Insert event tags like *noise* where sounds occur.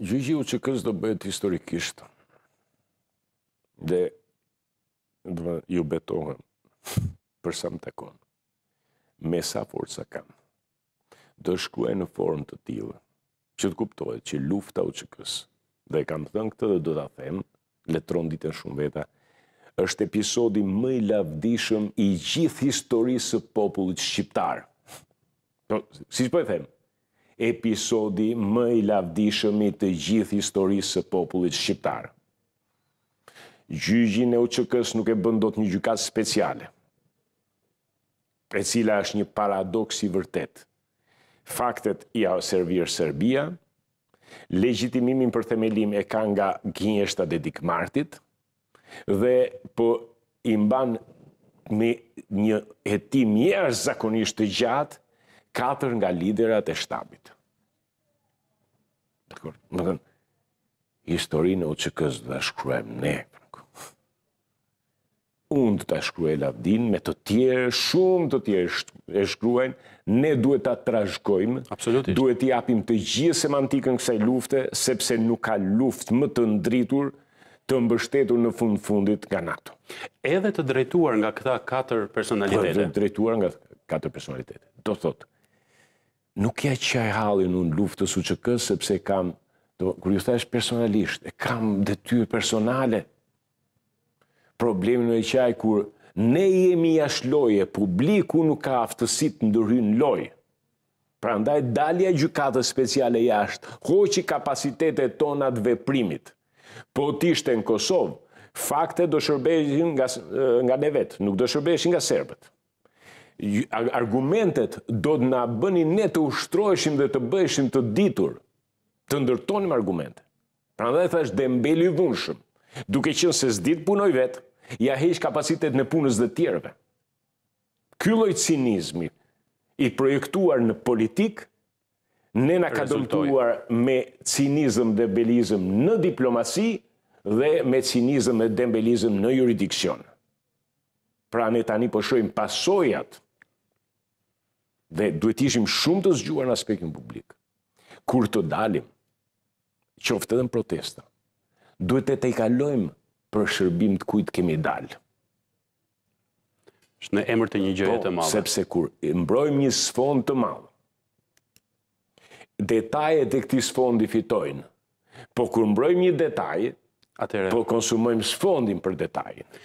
Gjyqi u QK-s do bëhet historikisht. Dhe ju betohem *laughs* për sa më të Me sa forësa kam. Do shkuaj në formë të tilë që të kuptohet që lufta u QK-s dhe kam thënë këtë dhe do të them letron ditën shumë veta është episodi më i lavdishëm i gjithë historisë popullit shqiptar. Po, si që po e themë? episodi më i lavdishëm i të gjithë historisë së popullit shqiptar. Gjyqjin e UÇK-s nuk e bën dot një gjykatë speciale. E cila është një paradoks i vërtet. Faktet i ja servir Serbia legjitimimin për themelim e ka nga gënjeshta e Dikmartit dhe po i mban me një hetim jashtëzakonisht të gjatë katër nga liderat e shtabit. Dekor, më dhe në, historinë o që kësë dhe shkruem ne. Unë të të shkruaj Lavdin, me të tjerë, shumë të tjerë e shkruajnë, ne duhet të trashkojmë, duhet të japim të gjithë semantikën kësaj lufte, sepse nuk ka luft më të ndritur, të mbështetur në fund fundit nga NATO. Edhe të drejtuar nga këta katër personalitete? Edhe të drejtuar nga katër personalitete. Do thotë, nuk ja qaj halin unë luftës u që kësë, sepse kam, kërë ju thash personalisht, e kam dhe ty personale. Problemin në e qaj kur ne jemi jash loje, publiku nuk ka aftësit në dërhyn loje. Pra ndaj dalja gjukatës speciale jashtë, hoqi kapacitetet tonat veprimit. Po të ishte në Kosovë, fakte do shërbeshin nga, nga ne vetë, nuk do shërbeshin nga serbet argumentet do të na bëni ne të ushtroheshim dhe të bëheshim të ditur të ndërtonim argumente. Prandaj thash Dembeli dhunshëm, duke qenë se s'dit punoj vet, ja heq kapacitet në punës të tjerëve. Ky lloj cinizmi i projektuar në politik ne na ka dëmtuar me cinizëm dhe belizm në diplomaci dhe me cinizëm dhe dembelizëm në juridiksion. Pra ne tani po shohim pasojat dhe duhet ishim shumë të zgjuar në aspektin publik. Kur të dalim, qoftë edhe në protesta, duhet e të i kalojmë për shërbim të kujtë kemi dalë. Shë në emër të një gjëhet të po, malë. sepse kur mbrojmë një sfond të malë, detajet e këti sfondi fitojnë, po kur mbrojmë një detajet, po konsumojmë sfondin për detajet.